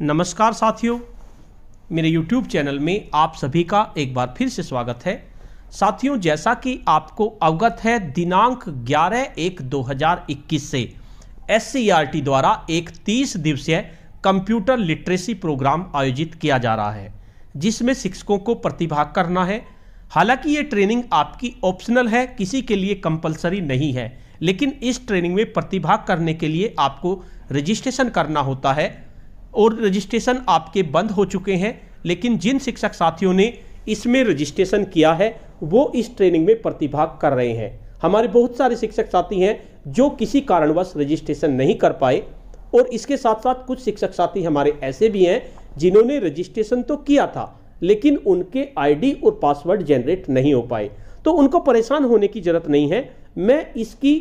नमस्कार साथियों मेरे YouTube चैनल में आप सभी का एक बार फिर से स्वागत है साथियों जैसा कि आपको अवगत है दिनांक 11 एक 2021 से एस e द्वारा एक 30 दिवसीय कंप्यूटर लिटरेसी प्रोग्राम आयोजित किया जा रहा है जिसमें शिक्षकों को प्रतिभाग करना है हालांकि ये ट्रेनिंग आपकी ऑप्शनल है किसी के लिए कंपलसरी नहीं है लेकिन इस ट्रेनिंग में प्रतिभाग करने के लिए आपको रजिस्ट्रेशन करना होता है और रजिस्ट्रेशन आपके बंद हो चुके हैं लेकिन जिन शिक्षक साथियों ने इसमें रजिस्ट्रेशन किया है वो इस ट्रेनिंग में प्रतिभाग कर रहे हैं हमारे बहुत सारे शिक्षक साथी हैं जो किसी कारणवश रजिस्ट्रेशन नहीं कर पाए और इसके साथ साथ कुछ शिक्षक साथी हमारे ऐसे भी हैं जिन्होंने रजिस्ट्रेशन तो किया था लेकिन उनके आईडी और पासवर्ड जनरेट नहीं हो पाए तो उनको परेशान होने की ज़रूरत नहीं है मैं इसकी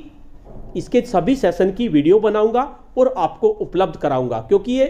इसके सभी सेशन की वीडियो बनाऊंगा और आपको उपलब्ध कराऊंगा क्योंकि ये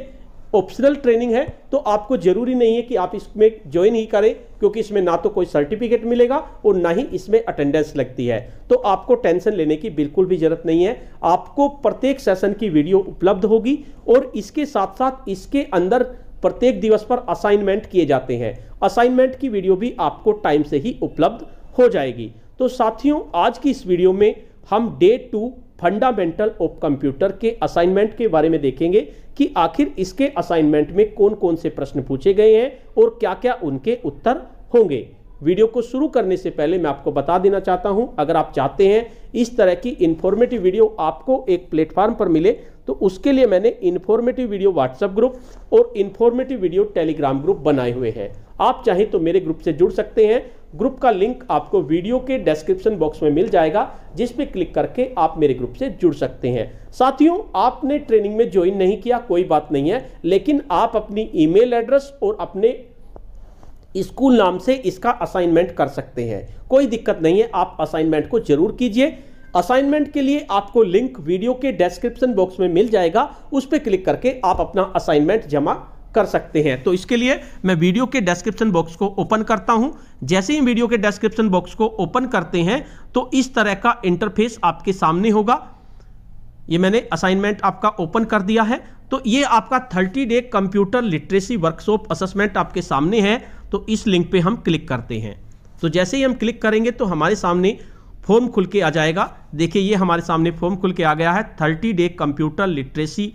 ऑप्शनल ट्रेनिंग है तो आपको जरूरी नहीं है कि आप इसमें ज्वाइन ही करें क्योंकि इसमें ना तो कोई सर्टिफिकेट मिलेगा और ना ही इसमें अटेंडेंस लगती है तो आपको टेंशन लेने की बिल्कुल भी जरूरत नहीं है आपको प्रत्येक सेशन की वीडियो उपलब्ध होगी और इसके साथ साथ इसके अंदर प्रत्येक दिवस पर असाइनमेंट किए जाते हैं असाइनमेंट की वीडियो भी आपको टाइम से ही उपलब्ध हो जाएगी तो साथियों आज की इस वीडियो में हम day two fundamental of computer के असाइनमेंट के बारे में देखेंगे कि आखिर इसके असाइनमेंट में कौन कौन से प्रश्न पूछे गए हैं और क्या क्या उनके उत्तर होंगे वीडियो को शुरू करने से पहले मैं आपको बता देना चाहता हूं अगर आप चाहते हैं इस तरह की इन्फॉर्मेटिव वीडियो आपको एक प्लेटफॉर्म पर मिले तो उसके लिए मैंने इन्फॉर्मेटिव वीडियो व्हाट्सएप ग्रुप और इन्फॉर्मेटिव वीडियो टेलीग्राम ग्रुप बनाए हुए हैं आप चाहें तो मेरे ग्रुप से जुड़ सकते हैं ग्रुप का लिंक आपको वीडियो के डिस्क्रिप्शन बॉक्स में मिल जाएगा जिस पे क्लिक करके आप मेरे ग्रुप से जुड़ सकते हैं साथियों आपने ट्रेनिंग में ज्वाइन नहीं किया कोई बात नहीं है लेकिन आप अपनी ईमेल एड्रेस और अपने स्कूल नाम से इसका असाइनमेंट कर सकते हैं कोई दिक्कत नहीं है आप असाइनमेंट को जरूर कीजिए असाइनमेंट के लिए आपको लिंक वीडियो के डिस्क्रिप्शन बॉक्स में मिल जाएगा उस पर क्लिक करके आप अपना असाइनमेंट जमा कर सकते हैं तो इसके लिए मैं वीडियो के डिस्क्रिप्शन बॉक्स को ओपन करता हूं जैसे ही वीडियो के डिस्क्रिप्शन बॉक्स को ओपन करते हैं तो इस तरह का इंटरफेस आपके सामने होगा ये मैंने असाइनमेंट आपका ओपन कर दिया है तो ये आपका 30 day computer literacy workshop assessment आपके सामने है तो इस लिंक पे हम क्लिक करते हैं तो जैसे ही हम क्लिक करेंगे तो हमारे सामने फॉर्म खुल के आ जाएगा देखिए ये हमारे सामने फॉर्म खुल के आ गया है thirty day computer literacy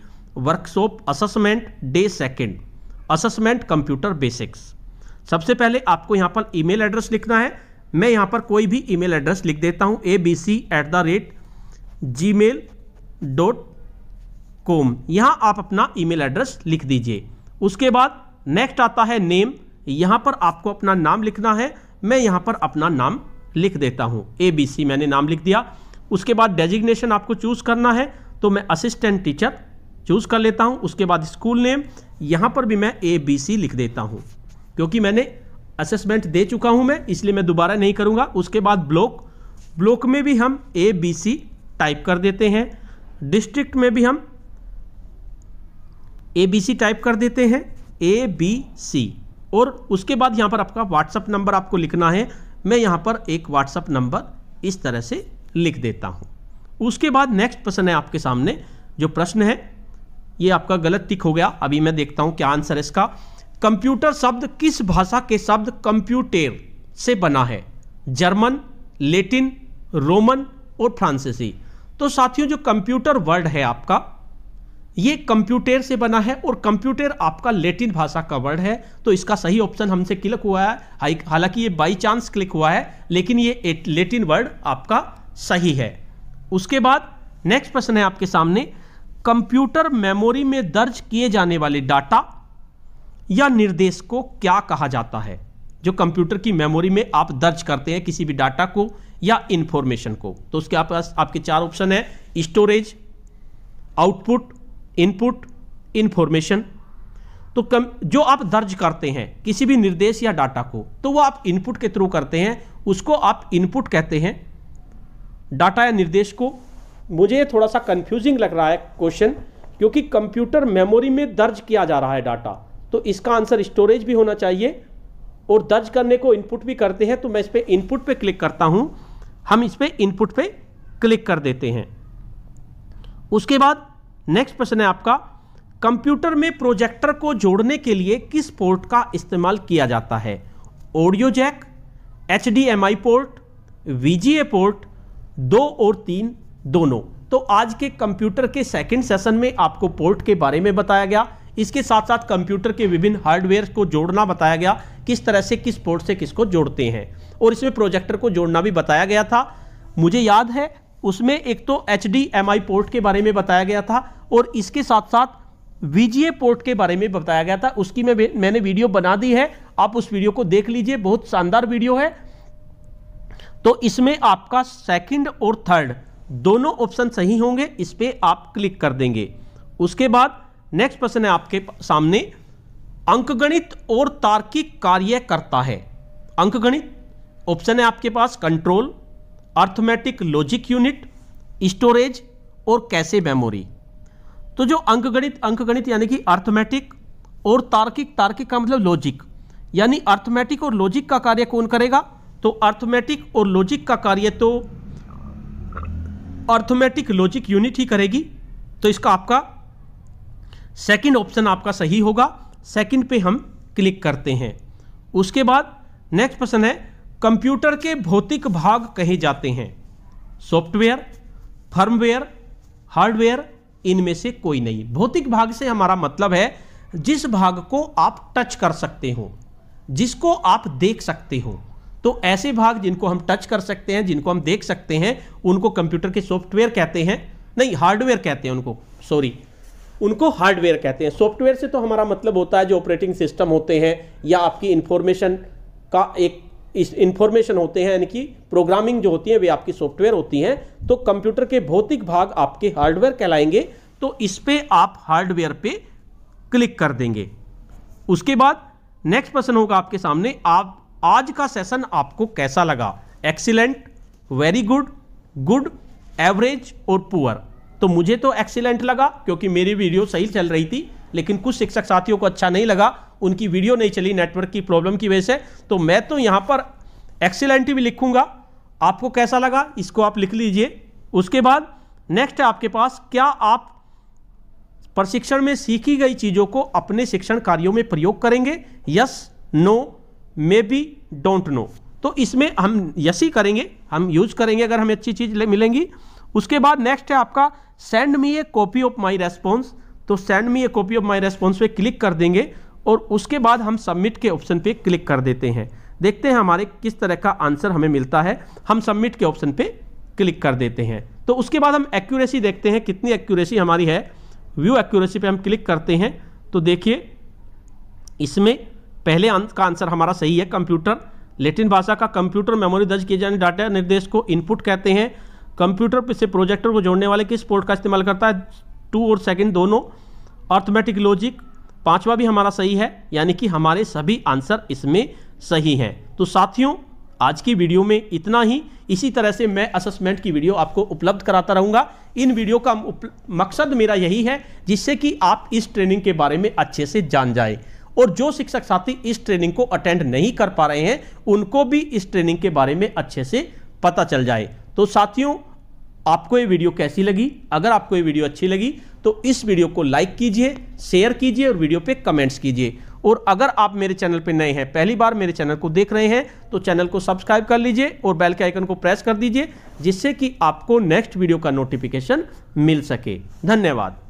workshop assessment day second assessment computer basics सबसे पहले आपको यहाँ पर ईमेल एड्रेस लिखना है मैं यहाँ पर कोई भी ईमेल एड्रेस लिख देता हूँ A B C at the rate Gmail dot com यहाँ आप अपना ईमेल एड्रेस लिख दीजिए उसके बाद नेक्स्ट आता है नेम यहाँ पर आपको अपना नाम लिखना है मैं यहाँ पर अपना नाम लिख देता हूँ ए बी सी मैंने नाम लिख दिया उसके बाद डेजिग्नेशन आपको चूज़ करना है तो मैं असिस्टेंट टीचर चूज़ कर लेता हूं उसके बाद स्कूल नेम यहां पर भी मैं ए बी सी लिख देता हूं क्योंकि मैंने असेसमेंट दे चुका हूं मैं इसलिए मैं दोबारा नहीं करूंगा उसके बाद ब्लॉक ब्लॉक में भी हम ए बी सी टाइप कर देते हैं डिस्ट्रिक्ट में भी हम ए बी सी टाइप कर देते हैं ए बी सी और उसके बाद यहां पर आपका व्हाट्सअप नंबर आपको लिखना है मैं यहां पर एक व्हाट्सअप नंबर इस तरह से लिख देता हूं उसके बाद नेक्स्ट प्रश्न है आपके सामने जो प्रश्न है ये आपका गलत टिक हो गया अभी मैं देखता हूं क्या आंसर है इसका कंप्यूटर शब्द किस भाषा के शब्द कंप्यूटेर से बना है जर्मन लेटिन रोमन और फ्रांसीसी तो साथियों जो कंप्यूटर वर्ड है आपका ये कंप्यूटर से बना है और कंप्यूटर आपका लेटिन भाषा का वर्ड है तो इसका सही ऑप्शन हमसे क्लिक हुआ है हालांकि ये बाई चांस क्लिक हुआ है लेकिन ये लेटिन वर्ड आपका सही है उसके बाद नेक्स्ट प्रश्न है आपके सामने कंप्यूटर मेमोरी में दर्ज किए जाने वाले डाटा या निर्देश को क्या कहा जाता है जो कंप्यूटर की मेमोरी में आप दर्ज करते हैं किसी भी डाटा को या इंफॉर्मेशन को तो उसके आप पास आपके चार ऑप्शन है स्टोरेज आउटपुट इनपुट इंफॉर्मेशन तो कम जो आप दर्ज करते हैं किसी भी निर्देश या डाटा को तो वो आप इनपुट के थ्रू करते हैं उसको आप इनपुट कहते हैं डाटा या निर्देश को मुझे थोड़ा सा कंफ्यूजिंग लग रहा है क्वेश्चन क्योंकि कंप्यूटर मेमोरी में दर्ज किया जा रहा है डाटा तो इसका आंसर स्टोरेज भी होना चाहिए और दर्ज करने को इनपुट भी करते हैं तो मैं इस पर इनपुट पे क्लिक करता हूँ हम इस पर इनपुट पे क्लिक कर देते हैं उसके बाद नेक्स्ट प्रश्न है आपका कंप्यूटर में प्रोजेक्टर को जोड़ने के लिए किस पोर्ट का इस्तेमाल किया जाता है audio jack H port V port दो और तीन दोनों तो आज के कंप्यूटर के सेकंड सेशन में आपको पोर्ट के बारे में बताया गया इसके साथ साथ कंप्यूटर के विभिन्न हार्डवेयर को जोड़ना बताया गया किस तरह से किस पोर्ट से किसको जोड़ते हैं और इसमें प्रोजेक्टर को जोड़ना भी बताया गया था मुझे याद है उसमें एक तो एच पोर्ट के बारे में बताया गया था और इसके साथ साथ वी पोर्ट के बारे में बताया गया था उसकी मैं मैंने वीडियो बना दी है आप उस वीडियो को देख लीजिए बहुत शानदार वीडियो है तो इसमें आपका सेकंड और थर्ड दोनों ऑप्शन सही होंगे इस पर आप क्लिक कर देंगे उसके बाद नेक्स्ट प्रश्न है आपके सामने अंकगणित और तार्किक कार्य करता है अंकगणित ऑप्शन है आपके पास control arithmetic logic unit storage और कैसे मेमोरी तो जो अंकगणित अंकगणित यानी कि अर्थमेटिक और तार्किक तार्किक का मतलब लॉजिक यानी अर्थमेटिक और लॉजिक का कार्य कौन करेगा तो अर्थमेटिक और लॉजिक का कार्य तो ऑर्थोमेटिक लॉजिक यूनिट ही करेगी तो इसका आपका सेकंड ऑप्शन आपका सही होगा सेकंड पे हम क्लिक करते हैं उसके बाद नेक्स्ट प्रश्न है कंप्यूटर के भौतिक भाग कहे जाते हैं सॉफ्टवेयर फर्मवेयर हार्डवेयर इनमें से कोई नहीं भौतिक भाग से हमारा मतलब है जिस भाग को आप टच कर सकते हो जिसको आप देख सकते हो तो ऐसे भाग जिनको हम टच कर सकते हैं जिनको हम देख सकते हैं उनको कंप्यूटर के सॉफ्टवेयर कहते हैं नहीं हार्डवेयर कहते हैं उनको सॉरी उनको हार्डवेयर कहते हैं सॉफ्टवेयर से तो हमारा मतलब होता है जो ऑपरेटिंग सिस्टम होते हैं या आपकी इन्फॉर्मेशन का एक इस इन्फॉर्मेशन होते हैं यानी कि प्रोग्रामिंग जो होती है वे आपकी सॉफ्टवेयर होती हैं तो कंप्यूटर के भौतिक भाग आपके हार्डवेयर कहलाएंगे तो इस पर आप हार्डवेयर पे क्लिक कर देंगे उसके बाद नेक्स्ट प्रश्न होगा आपके सामने आप आज का सेशन आपको कैसा लगा excellent very good good average और पुअर तो मुझे तो एक्सीलेंट लगा क्योंकि मेरी वीडियो सही चल रही थी लेकिन कुछ शिक्षक साथियों को अच्छा नहीं लगा उनकी वीडियो नहीं चली नेटवर्क की प्रॉब्लम की वजह से तो मैं तो यहाँ पर एक्सीलेंट भी लिखूंगा आपको कैसा लगा इसको आप लिख लीजिए उसके बाद नेक्स्ट आपके पास क्या आप प्रशिक्षण में सीखी गई चीज़ों को अपने शिक्षण कार्यों में प्रयोग करेंगे yes no maybe don't know तो इसमें हम यसी करेंगे हम यूज करेंगे अगर हमें अच्छी चीज़ मिलेंगी उसके बाद नेक्स्ट है आपका send me a copy of my response तो send me a copy of my response पे क्लिक कर देंगे और उसके बाद हम सबमिट के ऑप्शन पे क्लिक कर देते हैं देखते हैं हमारे किस तरह का आंसर हमें मिलता है हम सबमिट के ऑप्शन पे क्लिक कर देते हैं तो उसके बाद हम एक्यूरेसी देखते हैं कितनी एक्यूरेसी हमारी है व्यू एक्यूरेसी पे हम क्लिक करते हैं तो देखिए इसमें पहले अंत का आंसर हमारा सही है कंप्यूटर लेटिन भाषा का कंप्यूटर मेमोरी दर्ज किए जाने डाटा निर्देश को इनपुट कहते हैं कंप्यूटर से प्रोजेक्टर को जोड़ने वाले किस पोर्ट का इस्तेमाल करता है टू और सेकंड दोनों अर्थमेटिक लॉजिक पांचवा भी हमारा सही है यानी कि हमारे सभी आंसर इसमें सही हैं तो साथियों आज की वीडियो में इतना ही इसी तरह से मैं असेसमेंट की वीडियो आपको उपलब्ध कराता रहूंगा इन वीडियो का मकसद मेरा यही है जिससे कि आप इस ट्रेनिंग के बारे में अच्छे से जान जाए और जो शिक्षक साथी इस ट्रेनिंग को अटेंड नहीं कर पा रहे हैं उनको भी इस ट्रेनिंग के बारे में अच्छे से पता चल जाए तो साथियों आपको ये वीडियो कैसी लगी अगर आपको ये वीडियो अच्छी लगी तो इस वीडियो को लाइक कीजिए शेयर कीजिए और वीडियो पे कमेंट्स कीजिए और अगर आप मेरे चैनल पे नए हैं पहली बार मेरे चैनल को देख रहे हैं तो चैनल को सब्सक्राइब कर लीजिए और बेल के आइकन को प्रेस कर दीजिए जिससे कि आपको नेक्स्ट वीडियो का नोटिफिकेशन मिल सके धन्यवाद